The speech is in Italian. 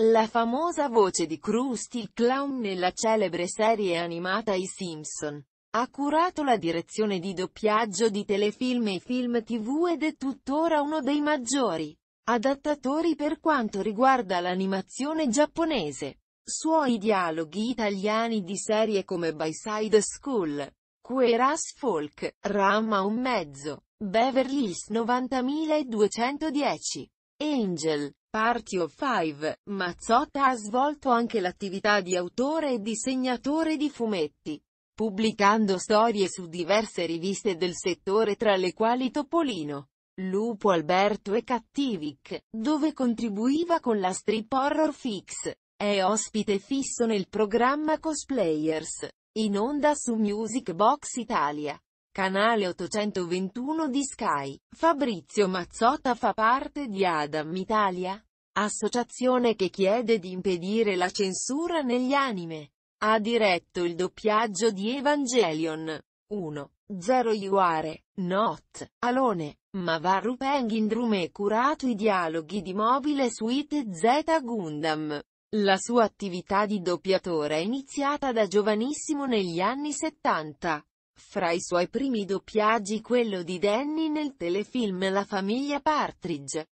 La famosa voce di Krusty il Clown nella celebre serie animata I Simpson. Ha curato la direzione di doppiaggio di telefilm e film tv ed è tuttora uno dei maggiori adattatori per quanto riguarda l'animazione giapponese. Suoi dialoghi italiani di serie come Byside School, Queras Folk, Rama un mezzo, Beverly Hills 90210, Angel, Party of Five, Mazzotta ha svolto anche l'attività di autore e disegnatore di fumetti, pubblicando storie su diverse riviste del settore tra le quali Topolino, Lupo Alberto e Cattivic, dove contribuiva con la strip Horror Fix. È ospite fisso nel programma Cosplayers, in onda su Music Box Italia. Canale 821 di Sky. Fabrizio Mazzotta fa parte di Adam Italia, associazione che chiede di impedire la censura negli anime. Ha diretto il doppiaggio di Evangelion. 1. 0 Iware, Not, Alone, Mavaru Pengindrum e curato i dialoghi di Mobile Suite Z Gundam. La sua attività di doppiatore è iniziata da giovanissimo negli anni 70, fra i suoi primi doppiaggi quello di Danny nel telefilm La famiglia Partridge.